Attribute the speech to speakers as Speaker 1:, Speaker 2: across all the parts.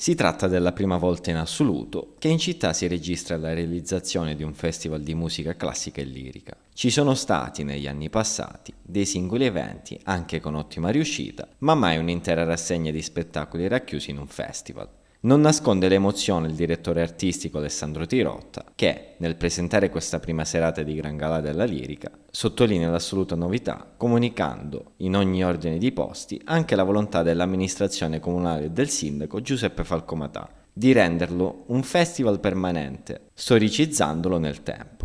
Speaker 1: Si tratta della prima volta in assoluto che in città si registra la realizzazione di un festival di musica classica e lirica. Ci sono stati negli anni passati dei singoli eventi, anche con ottima riuscita, ma mai un'intera rassegna di spettacoli racchiusi in un festival. Non nasconde l'emozione il direttore artistico Alessandro Tirotta, che, nel presentare questa prima serata di Gran Gala della Lirica, sottolinea l'assoluta novità, comunicando, in ogni ordine di posti, anche la volontà dell'amministrazione comunale e del sindaco Giuseppe Falcomatà di renderlo un festival permanente, storicizzandolo nel tempo.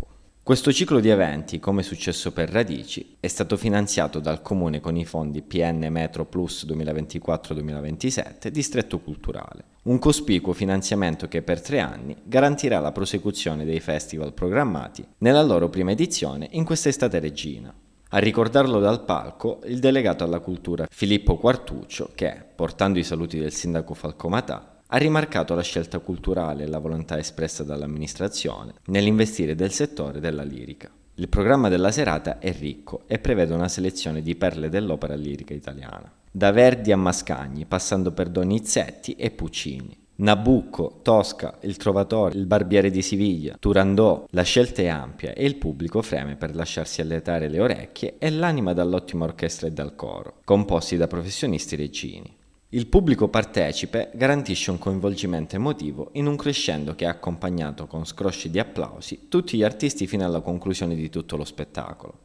Speaker 1: Questo ciclo di eventi, come è successo per Radici, è stato finanziato dal Comune con i fondi PN Metro Plus 2024-2027 Distretto Culturale, un cospicuo finanziamento che per tre anni garantirà la prosecuzione dei festival programmati nella loro prima edizione in questa estate regina. A ricordarlo dal palco il delegato alla cultura Filippo Quartuccio che, portando i saluti del sindaco Falcomatà, ha rimarcato la scelta culturale e la volontà espressa dall'amministrazione nell'investire del settore della lirica. Il programma della serata è ricco e prevede una selezione di perle dell'opera lirica italiana. Da Verdi a Mascagni, passando per Donizetti e Puccini. Nabucco, Tosca, Il Trovatore, Il Barbiere di Siviglia, Turandò, la scelta è ampia e il pubblico freme per lasciarsi alletare le orecchie e l'anima dall'ottima orchestra e dal coro, composti da professionisti regini. Il pubblico partecipe garantisce un coinvolgimento emotivo in un crescendo che ha accompagnato con scrosci di applausi tutti gli artisti fino alla conclusione di tutto lo spettacolo.